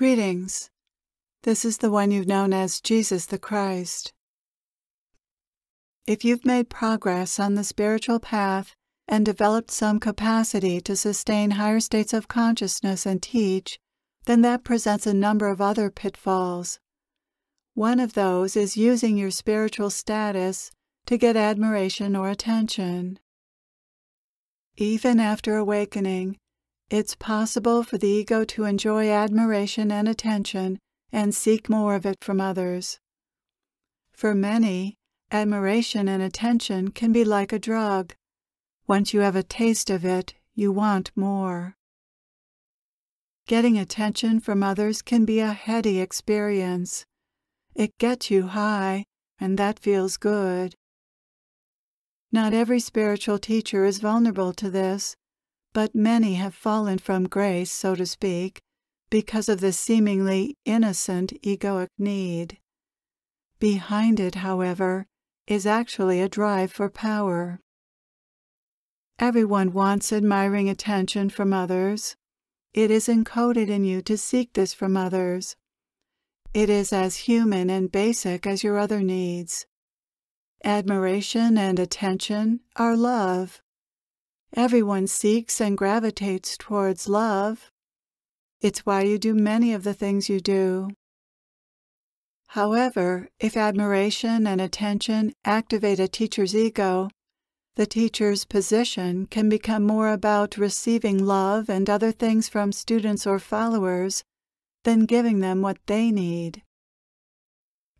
Greetings. This is the one you've known as Jesus the Christ. If you've made progress on the spiritual path and developed some capacity to sustain higher states of consciousness and teach, then that presents a number of other pitfalls. One of those is using your spiritual status to get admiration or attention. Even after awakening, it's possible for the ego to enjoy admiration and attention and seek more of it from others. For many, admiration and attention can be like a drug. Once you have a taste of it, you want more. Getting attention from others can be a heady experience. It gets you high, and that feels good. Not every spiritual teacher is vulnerable to this, but many have fallen from grace, so to speak, because of this seemingly innocent egoic need. Behind it, however, is actually a drive for power. Everyone wants admiring attention from others. It is encoded in you to seek this from others. It is as human and basic as your other needs. Admiration and attention are love. Everyone seeks and gravitates towards love. It's why you do many of the things you do. However, if admiration and attention activate a teacher's ego, the teacher's position can become more about receiving love and other things from students or followers than giving them what they need.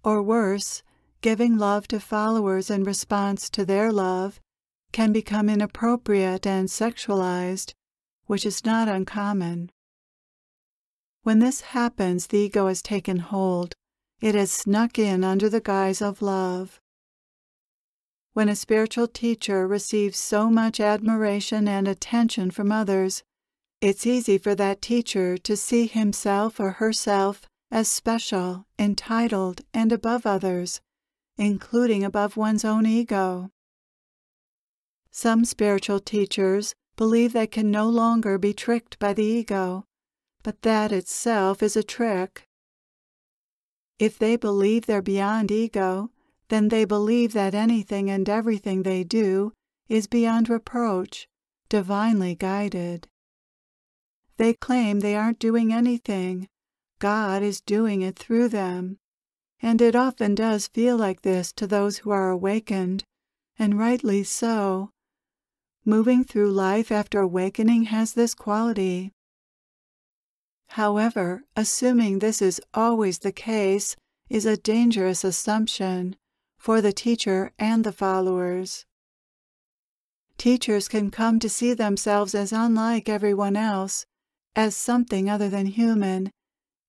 Or worse, giving love to followers in response to their love can become inappropriate and sexualized, which is not uncommon. When this happens, the ego has taken hold. It has snuck in under the guise of love. When a spiritual teacher receives so much admiration and attention from others, it's easy for that teacher to see himself or herself as special, entitled, and above others, including above one's own ego. Some spiritual teachers believe they can no longer be tricked by the ego, but that itself is a trick. If they believe they're beyond ego, then they believe that anything and everything they do is beyond reproach, divinely guided. They claim they aren't doing anything. God is doing it through them. And it often does feel like this to those who are awakened, and rightly so, Moving through life after awakening has this quality. However, assuming this is always the case is a dangerous assumption for the teacher and the followers. Teachers can come to see themselves as unlike everyone else, as something other than human,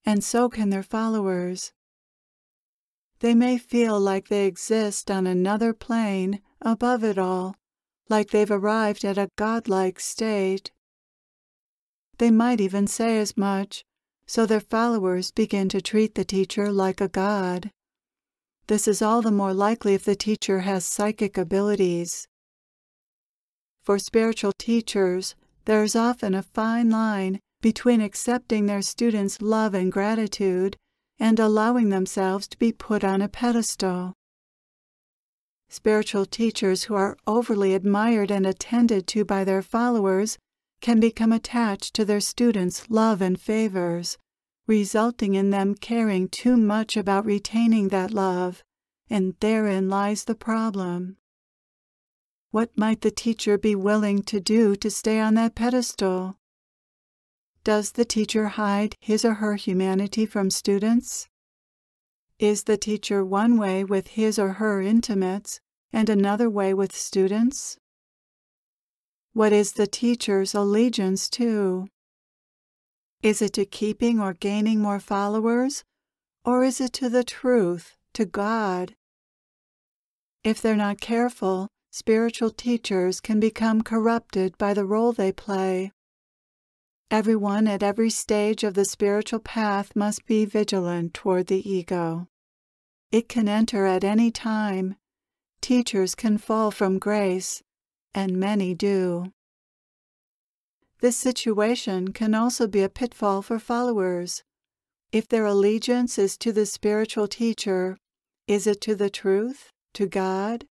and so can their followers. They may feel like they exist on another plane above it all like they've arrived at a godlike state. They might even say as much, so their followers begin to treat the teacher like a god. This is all the more likely if the teacher has psychic abilities. For spiritual teachers, there is often a fine line between accepting their students' love and gratitude and allowing themselves to be put on a pedestal. Spiritual teachers who are overly admired and attended to by their followers can become attached to their students' love and favors, resulting in them caring too much about retaining that love, and therein lies the problem. What might the teacher be willing to do to stay on that pedestal? Does the teacher hide his or her humanity from students? Is the teacher one way with his or her intimates and another way with students? What is the teacher's allegiance to? Is it to keeping or gaining more followers, or is it to the truth, to God? If they're not careful, spiritual teachers can become corrupted by the role they play. Everyone at every stage of the spiritual path must be vigilant toward the ego. It can enter at any time. Teachers can fall from grace, and many do. This situation can also be a pitfall for followers. If their allegiance is to the spiritual teacher, is it to the truth, to God?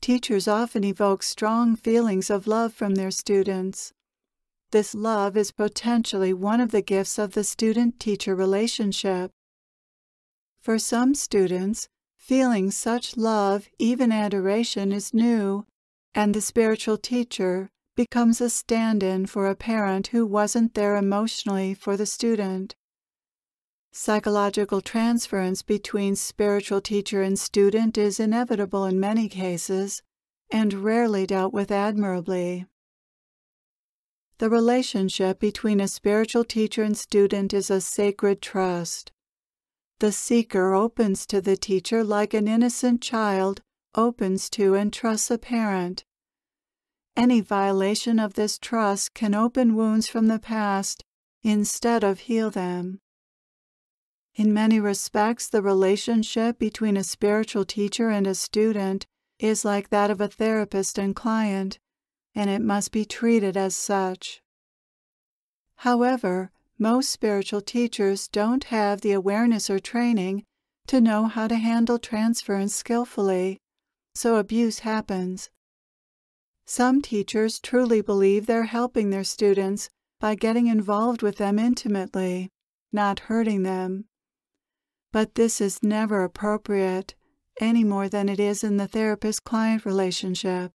Teachers often evoke strong feelings of love from their students. This love is potentially one of the gifts of the student-teacher relationship. For some students, feeling such love, even adoration, is new, and the spiritual teacher becomes a stand in for a parent who wasn't there emotionally for the student. Psychological transference between spiritual teacher and student is inevitable in many cases and rarely dealt with admirably. The relationship between a spiritual teacher and student is a sacred trust. The seeker opens to the teacher like an innocent child opens to and trusts a parent. Any violation of this trust can open wounds from the past instead of heal them. In many respects, the relationship between a spiritual teacher and a student is like that of a therapist and client, and it must be treated as such. However, most spiritual teachers don't have the awareness or training to know how to handle transference skillfully, so abuse happens. Some teachers truly believe they're helping their students by getting involved with them intimately, not hurting them. But this is never appropriate, any more than it is in the therapist client relationship.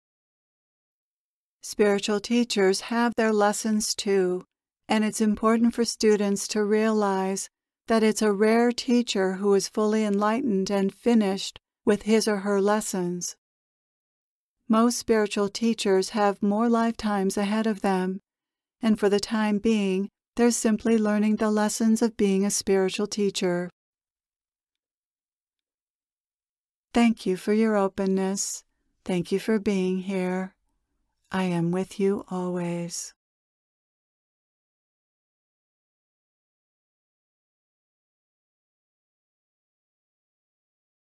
Spiritual teachers have their lessons too, and it's important for students to realize that it's a rare teacher who is fully enlightened and finished with his or her lessons. Most spiritual teachers have more lifetimes ahead of them, and for the time being, they're simply learning the lessons of being a spiritual teacher. Thank you for your openness. Thank you for being here. I am with you always.